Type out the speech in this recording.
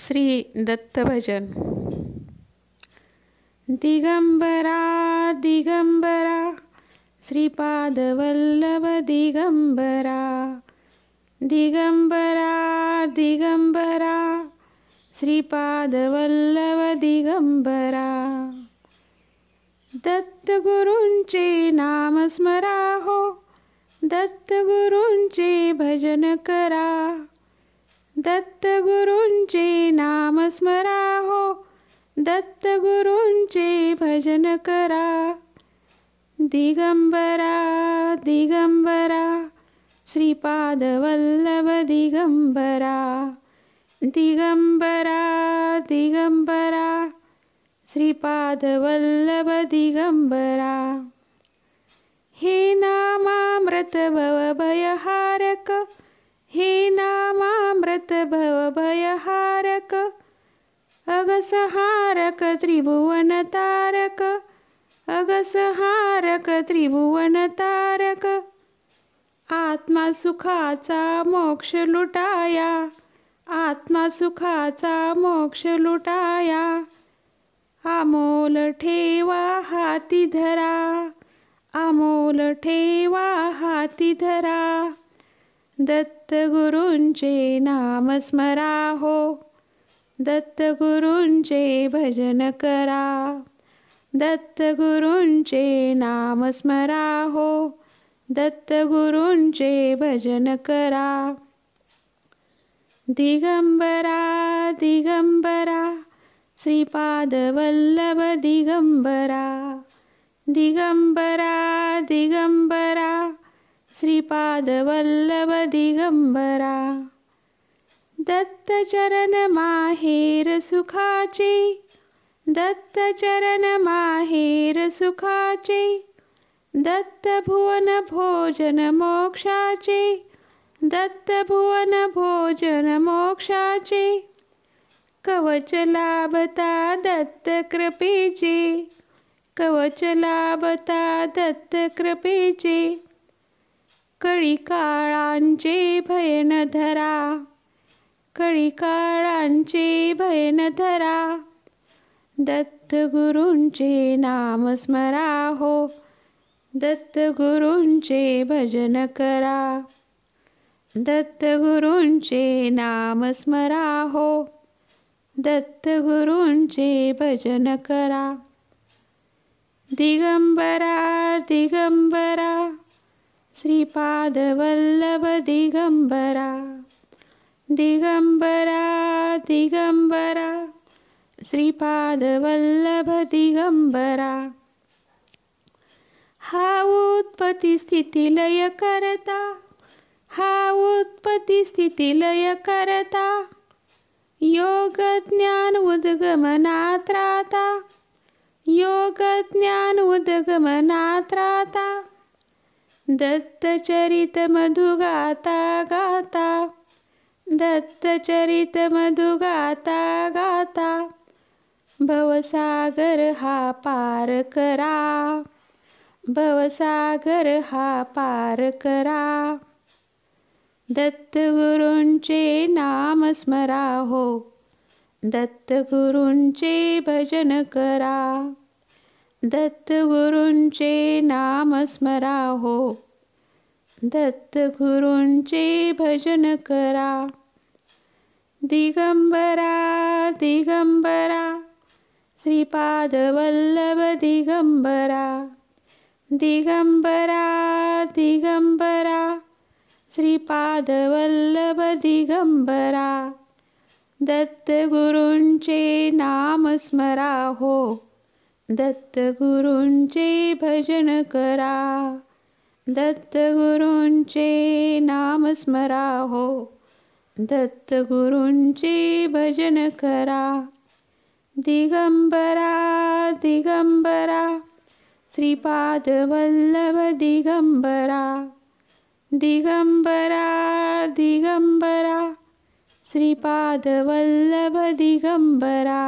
श्रीदत्तभजन् दिगम्बरा दिगम्बरा श्रीपादवल्लभ दिगम्बरा दिगम्बरा दिगम्बरा श्रीपादवल्लभ दिगम्बरा स्मराहो नामस्मराहो भजन भजनकरा दत्तगुरूंचे नाम स्मराहो दत्तगुरूंचे भजन करा दिगंबरा दिगंबरा श्रीपादवल्लभ दिगंबरा दिगंबरा दिगंबरा श्रीपादवल्लभ दिगंबरा हे नामामृत भयहारक हे हारक हारक अगस तारक अगस हारक अगसहारक तारक आत्मा सुखाचा मोक्ष लुटाया आत्मा सुखाचा मोक्ष लुटाया आमोल ठेवा हाती धरा आमोल ठेवा हाती धरा दत्तगुरूंचे स्मरा हो दत्तगुरूंचे भजन करा दत्तगुरूंचे स्मरा हो दत्तगुरूंचे भजन करा दिगंबरा दिगंबरा श्रीपादवल्लभ दिगंबरा दिगंबरा दिगंबरा दिगंबरा दत्तचरण माहेर सुखाचे दत्तचरण माहेर सुखाचे दत्तभुवन भोजन मोक्षाचे दत्तभुवन भोजन मोक्षाचे कवच लाभता दत्त कृपेचे कवच लाभता दत्त कृपेचे कळिकाळांचे भयन धरा कळिकाळांचे भयन धरा दत्त नाम स्मरा हो दत्त गुरूंचे भजन करा दत्त नाम स्मरा हो दत्त भजन करा दिगंबरा दिगंबरा दिगंबरा श्रीपादवल्लभदिगम्बरा दिगम्बरा दिगम्बरा श्रीपादवल्लभदिगम्बरा हा उत्पत्तिस्थितिलयकर्ता हा उत्पत्तिस्थितिलयकर्ता योगज्ञान उद्गमनात्राता ज्ञान उद्गमनात्राता दत्तचरित दत्तचरितमधुगाता गाता दत्तचरितमधुगाता गाता भवसागर हा पार करा भवसागर हा पार करा दत्तगुरूंचे नाम स्मरा हो दत्तगुरूंचे भजन करा दत्तगुरुञ्चे नाम स्मराहो दत्तगुरुञ्चे भजन करा दिगम्बरा दिगम्बरा श्रीपादवल्लभ दिगम्बरा दिगम्बरा दिगम्बरा श्रीपादवल्लभ दिगम्बरा दत्तगुरुञ्चे नाम स्मराहो दत्तगुरुञ्च भजनकरा दत्तगुरुञ्च नामस्मराहो भजन भजनकरा दिगम्बरा दिगम्बरा श्रीपादवल्लभ दिगम्बरा दिगम्बरा दिगम्बरा श्रीपादवल्लभ दिगम्बरा